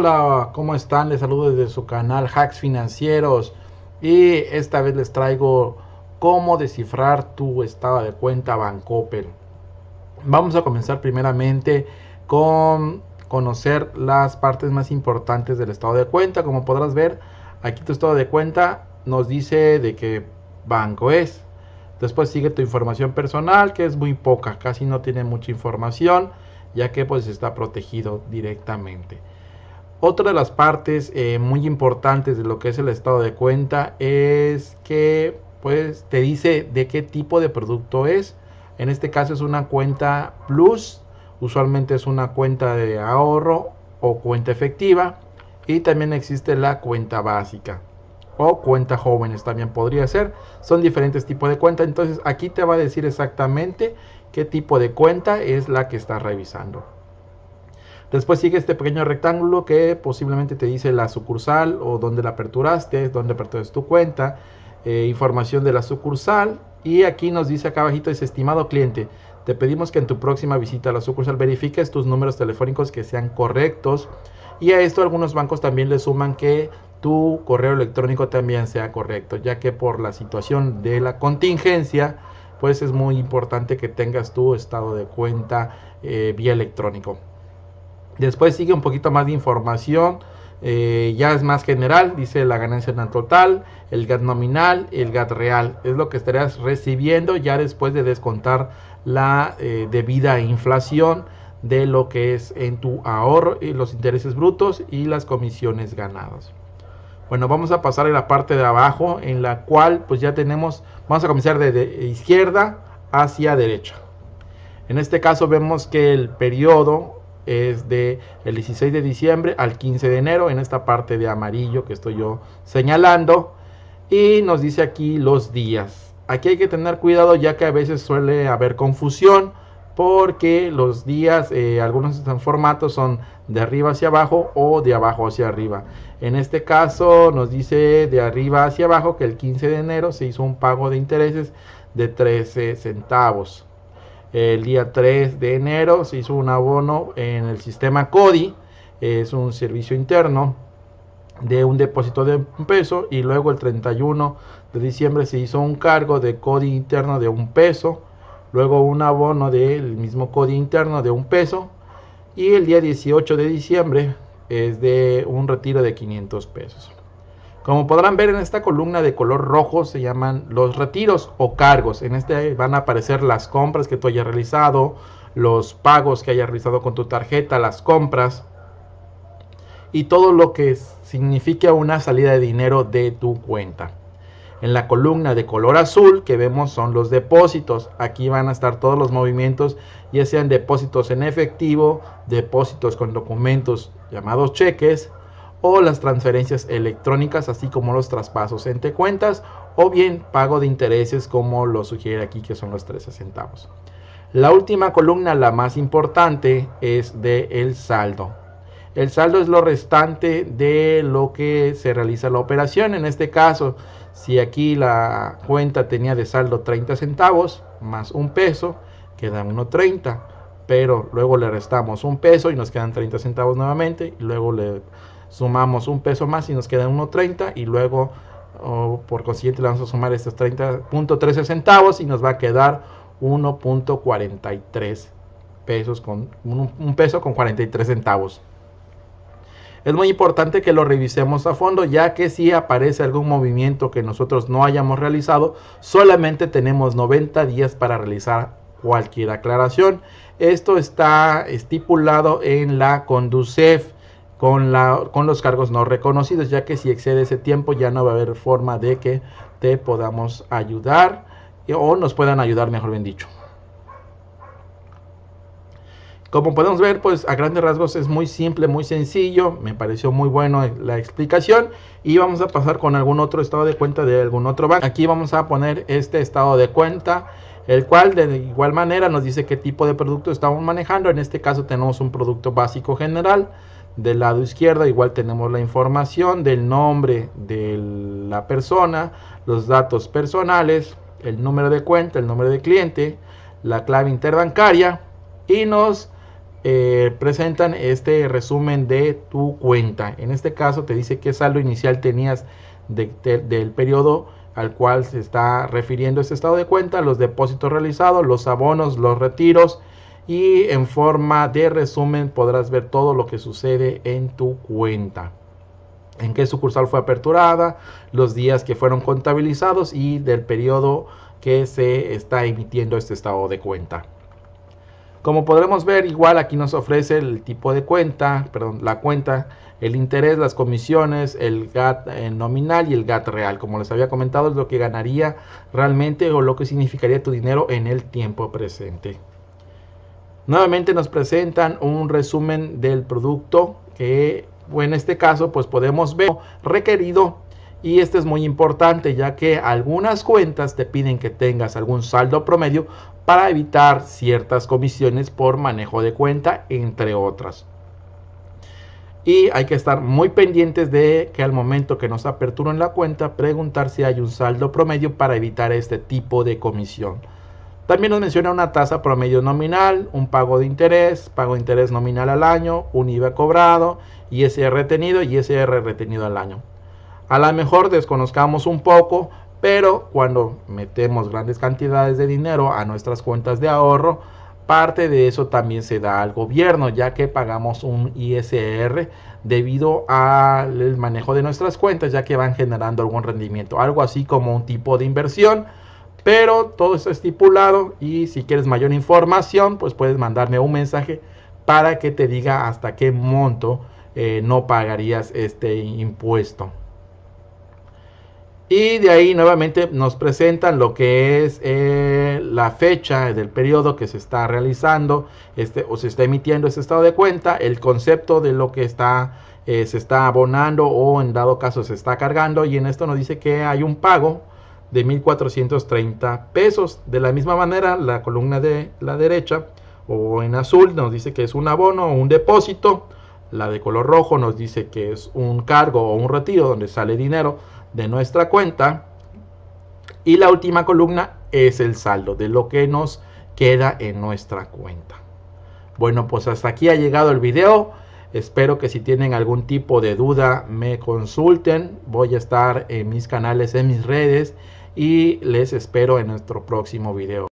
Hola, ¿cómo están? Les saludo desde su canal Hacks Financieros y esta vez les traigo cómo descifrar tu estado de cuenta Bancoppel. Vamos a comenzar primeramente con conocer las partes más importantes del estado de cuenta. Como podrás ver, aquí tu estado de cuenta nos dice de qué banco es. Después sigue tu información personal, que es muy poca, casi no tiene mucha información, ya que pues está protegido directamente. Otra de las partes eh, muy importantes de lo que es el estado de cuenta es que pues te dice de qué tipo de producto es. En este caso es una cuenta plus, usualmente es una cuenta de ahorro o cuenta efectiva y también existe la cuenta básica o cuenta jóvenes también podría ser. Son diferentes tipos de cuenta, entonces aquí te va a decir exactamente qué tipo de cuenta es la que estás revisando. Después sigue este pequeño rectángulo que posiblemente te dice la sucursal o dónde la aperturaste, dónde aperturas tu cuenta, eh, información de la sucursal. Y aquí nos dice acá abajito, es estimado cliente, te pedimos que en tu próxima visita a la sucursal verifiques tus números telefónicos que sean correctos. Y a esto algunos bancos también le suman que tu correo electrónico también sea correcto, ya que por la situación de la contingencia, pues es muy importante que tengas tu estado de cuenta eh, vía electrónico. Después sigue un poquito más de información. Eh, ya es más general, dice la ganancia total, el GAT nominal, el GAT real. Es lo que estarías recibiendo ya después de descontar la eh, debida inflación de lo que es en tu ahorro, y eh, los intereses brutos y las comisiones ganadas. Bueno, vamos a pasar a la parte de abajo en la cual pues ya tenemos, vamos a comenzar de izquierda hacia derecha. En este caso vemos que el periodo es de el 16 de diciembre al 15 de enero en esta parte de amarillo que estoy yo señalando y nos dice aquí los días. Aquí hay que tener cuidado ya que a veces suele haber confusión porque los días, eh, algunos están formatos son de arriba hacia abajo o de abajo hacia arriba. En este caso nos dice de arriba hacia abajo que el 15 de enero se hizo un pago de intereses de 13 centavos. El día 3 de enero se hizo un abono en el sistema CODI, es un servicio interno de un depósito de un peso y luego el 31 de diciembre se hizo un cargo de CODI interno de un peso, luego un abono del mismo CODI interno de un peso y el día 18 de diciembre es de un retiro de 500 pesos. Como podrán ver en esta columna de color rojo se llaman los retiros o cargos. En este van a aparecer las compras que tú hayas realizado, los pagos que hayas realizado con tu tarjeta, las compras y todo lo que signifique una salida de dinero de tu cuenta. En la columna de color azul que vemos son los depósitos. Aquí van a estar todos los movimientos, ya sean depósitos en efectivo, depósitos con documentos llamados cheques, o las transferencias electrónicas, así como los traspasos entre cuentas o bien pago de intereses como lo sugiere aquí que son los 13 centavos. La última columna, la más importante, es de el saldo. El saldo es lo restante de lo que se realiza la operación. En este caso, si aquí la cuenta tenía de saldo 30 centavos más un peso, queda 1.30. Pero luego le restamos un peso y nos quedan 30 centavos nuevamente. Y luego le sumamos un peso más y nos queda 1.30 y luego por consiguiente le vamos a sumar estos 30.13 centavos y nos va a quedar 1.43 pesos con un, peso con 43 centavos. Es muy importante que lo revisemos a fondo, ya que si aparece algún movimiento que nosotros no hayamos realizado, solamente tenemos 90 días para realizar cualquier aclaración. Esto está estipulado en la Conducef con, la, con los cargos no reconocidos, ya que si excede ese tiempo ya no va a haber forma de que te podamos ayudar o nos puedan ayudar, mejor bien dicho. Como podemos ver, pues a grandes rasgos es muy simple, muy sencillo. Me pareció muy bueno la explicación. Y vamos a pasar con algún otro estado de cuenta de algún otro banco. Aquí vamos a poner este estado de cuenta, el cual de igual manera nos dice qué tipo de producto estamos manejando. En este caso tenemos un producto básico general del lado izquierdo igual tenemos la información del nombre de la persona, los datos personales, el número de cuenta, el nombre de cliente, la clave interbancaria y nos eh, presentan este resumen de tu cuenta. En este caso te dice qué saldo inicial tenías del periodo al cual se está refiriendo este estado de cuenta, los depósitos realizados, los abonos, los retiros, y en forma de resumen podrás ver todo lo que sucede en tu cuenta en qué sucursal fue aperturada, los días que fueron contabilizados y del periodo que se está emitiendo este estado de cuenta. Como podremos ver, igual aquí nos ofrece el tipo de cuenta, perdón, la cuenta, el interés, las comisiones, el GAT eh, nominal y el GAT real. Como les había comentado, es lo que ganaría realmente o lo que significaría tu dinero en el tiempo presente. Nuevamente nos presentan un resumen del producto que en este caso pues podemos ver requerido y este es muy importante ya que algunas cuentas te piden que tengas algún saldo promedio para evitar ciertas comisiones por manejo de cuenta, entre otras. Y hay que estar muy pendientes de que al momento que nos en la cuenta, preguntar si hay un saldo promedio para evitar este tipo de comisión. También nos menciona una tasa promedio nominal, un pago de interés, pago de interés nominal al año, un IVA cobrado, ISR retenido y ISR retenido al año. A lo mejor desconozcamos un poco, pero cuando metemos grandes cantidades de dinero a nuestras cuentas de ahorro, parte de eso también se da al gobierno, ya que pagamos un ISR debido al manejo de nuestras cuentas, ya que van generando algún rendimiento, algo así como un tipo de inversión pero todo está estipulado y si quieres mayor información, pues puedes mandarme un mensaje para que te diga hasta qué monto eh, no pagarías este impuesto. Y de ahí nuevamente nos presentan lo que es eh, la fecha del periodo que se está realizando este, o se está emitiendo ese estado de cuenta, el concepto de lo que está, eh, se está abonando o en dado caso se está cargando. Y en esto nos dice que hay un pago de 1430 pesos. De la misma manera, la columna de la derecha o en azul nos dice que es un abono o un depósito. La de color rojo nos dice que es un cargo o un retiro donde sale dinero de nuestra cuenta. Y la última columna es el saldo de lo que nos queda en nuestra cuenta. Bueno, pues hasta aquí ha llegado el video. Espero que si tienen algún tipo de duda me consulten. Voy a estar en mis canales, en mis redes y les espero en nuestro próximo video.